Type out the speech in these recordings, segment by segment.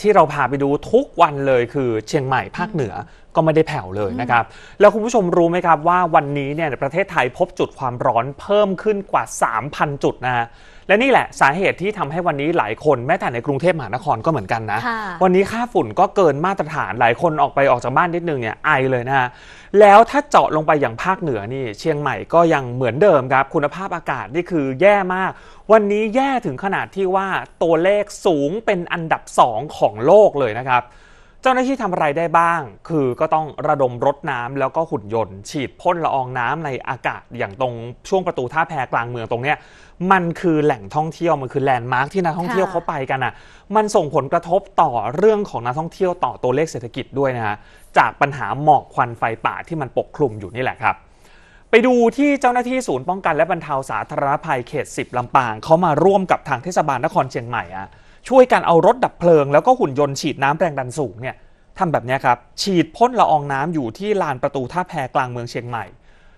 ที่เราพาไปดูทุกวันเลยคือเชียงใหม่ภาคเหนือก็ไม่ได้แผ่วเลยนะครับ แล้วคุณผู้ชมรู้ไหมครับว่าวันนี้เนี่ยประเทศไทยพบจุดความร้อนเพิ่มขึ้นกว่า 3,000 จุดนะฮะ และนี่แหละสาเหตุที่ทำให้วันนี้หลายคนแม้แต่ในกรุงเทพมหานครก็เหมือนกันนะ วันนี้ค่าฝุ่นก็เกินมาตรฐานหลายคนออกไปออกจากบ้านนิดนึงเนี่ยไอเลยนะฮะ แล้วถ้าเจาะลงไปอย่างภาคเหนือนี่เชียงใหม่ก็ยังเหมือนเดิมครับคุณภาพอากาศนี่คือแย่มาก วันนี้แย่ถึงขนาดที่ว่าตัวเลขสูงเป็นอันดับสองของโลกเลยนะครับเจ้าหน้าที่ทำอะไรได้บ้าง คือก็ต้องระดมรถน้ำแล้วก็หุ่นยนต์ ฉีดพ่นละอองน้ำในอากาศอย่างตรงช่วงประตูท่าแพกลางเมืองตรงเนี้ยมันคือแหล่งท่องเที่ยวมันคือแลนด์มาร์คที่นักท่องเที่ยวเขาไปกันอ่ะ มันส่งผลกระทบต่อเรื่องของนักท่องเที่ยวต่อตัวเลขเศรษฐกิจด้วยนะฮะ จากปัญหาหมอกควันไฟป่าที่มันปกคลุมอยู่นี่แหละครับ ไปดูที่เจ้าหน้าที่ศูนย์ป้องกันและบรรเทาสาธารณภัยเขต 10ลำปางเขามาร่วมกับทางเทศบาลนครเชียงใหม่อ่ะช่วยกันเอารถดับเพลิงแล้วก็หุ่นยนต์ฉีดน้ำแรงดันสูงเนี่ยทำแบบนี้ครับ ฉีดพ่นละอองน้ำอยู่ที่ลานประตูท่าแพกลางเมืองเชียงใหม่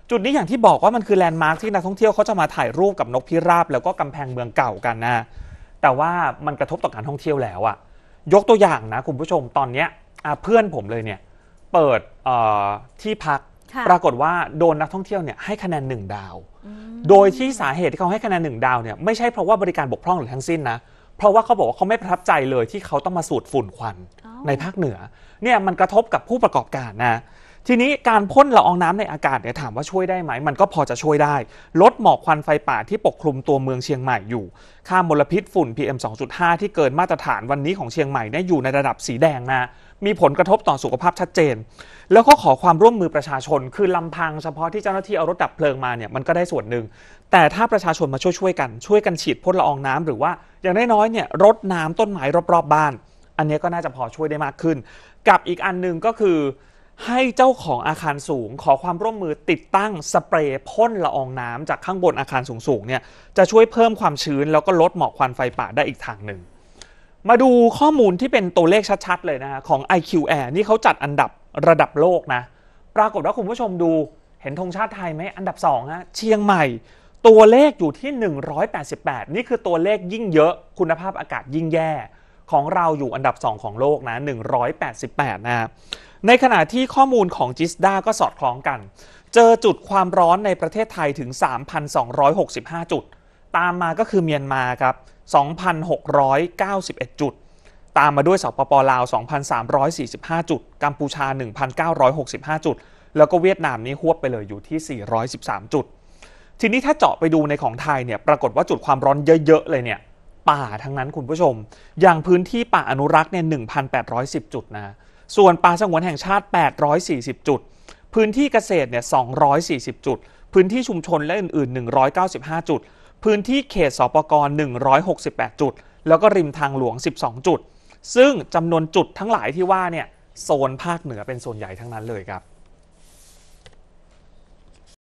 จุดนี้อย่างที่บอกว่ามันคือแลนด์มาร์คที่นักท่องเที่ยวเขาจะมาถ่ายรูปกับนกพิราบ แล้วก็กำแพงเมืองเก่ากันนะแต่ว่ามันกระทบต่อการท่องเที่ยวแล้วอะยกตัวอย่างนะคุณผู้ชมตอนเนี้ยเพื่อนผมเลยเนี่ยเปิดที่พัก ปรากฏว่าโดนนักท่องเที่ยวเนี่ยให้คะแนนหนึ่งดาว โดยที่สาเหตุที่เขาให้คะแนนหนึ่งดาวเนี่ยไม่ใช่เพราะว่าบริการบกพร่องหรือทั้งสิ้นนะเพราะว่าเขาบอกว่าเขาไม่ประทับใจเลยที่เขาต้องมาสูดฝุ่นควันในภาคเหนือ เนี่ยมันกระทบกับผู้ประกอบการนะทีนี้การพ่นละอองน้ำในอากาศเนี่ยถามว่าช่วยได้ไหมมันก็พอจะช่วยได้ลดหมอกควันไฟป่าที่ปกคลุมตัวเมืองเชียงใหม่อยู่ค่ามลพิษฝุ่น PM 2.5ที่เกินมาตรฐานวันนี้ของเชียงใหม่เนี่ยอยู่ในระดับสีแดงนะ มีผลกระทบต่อสุขภาพชัดเจน แล้วก็ขอความร่วมมือประชาชนคือลำพังเฉพาะที่เจ้าหน้าที่เอารถดับเพลิงมาเนี่ยมันก็ได้ส่วนหนึ่งแต่ถ้าประชาชนมาช่วยช่วยกันช่วยกันฉีดพ่นละอองน้ำหรือว่าอย่างน้อยๆเนี่ยรดน้ำต้นไม้รอบๆบบ้าน อันนี้ก็น่าจะพอช่วยได้มากขึ้น กับอีกอันหนึ่งก็คือให้เจ้าของอาคารสูงขอความร่วมมือติดตั้งสเปรย์พ่นละอองน้ำจากข้างบนอาคารสูงๆเนี่ยจะช่วยเพิ่มความชื้นแล้วก็ลดหมอกควันไฟป่าได้อีกทางหนึ่ง มาดูข้อมูลที่เป็นตัวเลขชัดๆ เลยนะของ IQ Air นี่เขาจัดอันดับระดับโลกนะ ปรากฏว่าคุณผู้ชมดูเห็นธงชาติไทยไหม อันดับ2ฮะเชียงใหม่ ตัวเลขอยู่ที่ 188 นี่คือตัวเลขยิ่งเยอะคุณภาพอากาศยิ่งแย่ของเราอยู่อันดับ 2 ของโลก นะ 188 นะ ในขณะที่ข้อมูลของจิสดาก็สอดคล้องกัน เจอจุดความร้อนในประเทศไทยถึง 3,265 จุด ตามมาก็คือเมียนมาครับ2,691 จุด ตามมาด้วยสปปลาว 2,345 จุด กัมพูชา 1,965 จุด แล้วก็เวียดนามนี่ควบไปเลยอยู่ที่ 413 จุด ทีนี้ถ้าเจาะไปดูในของไทยเนี่ย ปรากฏว่าจุดความร้อนเยอะๆ เลยเนี่ยป่าทั้งนั้นคุณผู้ชมอย่างพื้นที่ป่าอนุรักษ์เนี่ย1,810 จุดนะส่วนป่าสงวนแห่งชาติ 840 จุด พื้นที่เกษตรเนี่ย240 จุด พื้นที่ชุมชนและอื่น ๆ 195 จุด พื้นที่เขตสปกร 168 จุด แล้วก็ริมทางหลวง 12 จุด ซึ่งจำนวนจุดทั้งหลายที่ว่าเนี่ยโซนภาคเหนือเป็นโซนใหญ่ทั้งนั้นเลยครับ